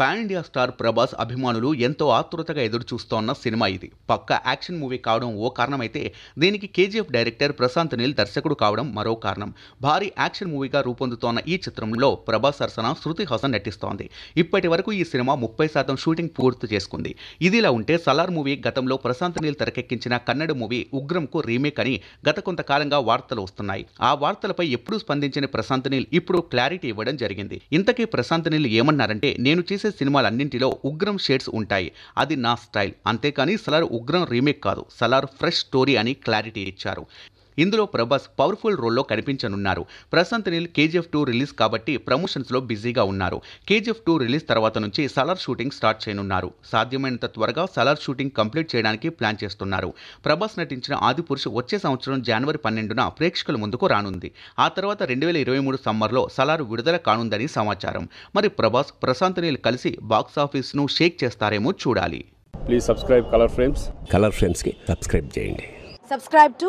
pan India star Prabhas అభిమానులు ఎంతో ఆతృతగా ఎదురుచూస్తోన్న సినిమా ఇది పక్క యాక్షన్ మూవీ కావడం ఓ కారణమైతే దీనికి కేజీఎఫ్ డైరెక్టర్ ప్రశాంత్ నీల్ దర్శకుడు కావడం మరో కారణం భారీ యాక్షన్ మూవీగా రూపొందుతోన్న ఈ చిత్రంలో ప్రభాస్ సరసన శృతి హాసన్ నటిస్తోంది ఇప్పటి వరకు ఈ సినిమా ముప్పై శాతం షూటింగ్ పూర్తి చేసుకుంది ఇదిలా ఉంటే సలార్ మూవీ గతంలో ప్రశాంత్ నీల్ తెరకెక్కించిన కన్నడ మూవీ ఉగ్రంకు రీమేక్ అని గత కొంతకాలంగా వార్తలు వస్తున్నాయి ఆ వార్తలపై ఎప్పుడూ స్పందించిన ప్రశాంత్ నీల్ ఇప్పుడు క్లారిటీ ఇవ్వడం జరిగింది ఇంతకీ ప్రశాంత్ నీల్ ఏమన్నారంటే నేను చేసి చేసే సినిమాలన్నింటిలో ఉగ్రం షేడ్స్ ఉంటాయి అది నా స్టైల్ అంతేకాని సలార్ ఉగ్రం రీమేక్ కాదు సలార్ ఫ్రెష్ స్టోరీ అని క్లారిటీ ఇచ్చారు ఇందులో ప్రభాస్ పవర్ఫుల్ రోల్లో కనిపించనున్నారు Prashanth Neel KGF two release కాబట్టి ప్రమోషన్స్లో బిజీగా ఉన్నారు కేజీఎఫ్ టూ రిలీజ్ తర్వాత నుంచి సలార్ షూటింగ్ స్టార్ట్ చేయనున్నారు సాధ్యమైనంత త్వరగా సలార్ షూటింగ్ కంప్లీట్ చేయడానికి ప్లాన్ చేస్తున్నారు ప్రభాస్ నటించిన ఆదిపురుషు వచ్చే సంవత్సరం జనవరి పన్నెండున ప్రేక్షకుల ముందుకు రానుంది ఆ తర్వాత రెండు వేల ఇరవై మూడు సమ్మర్లో సలారు విడుదల కానుందని సమాచారం మరి ప్రభాస్ ప్రశాంత్ నీల్ కలిసి బాక్స్ ఆఫీస్ను షేక్ చేస్తారేమో చూడాలి please subscribe colour frames colour ఫ్రేమ్స్కి సబ్స్క్రైబ్ చేయండి సబ్స్క్రైబ్ టు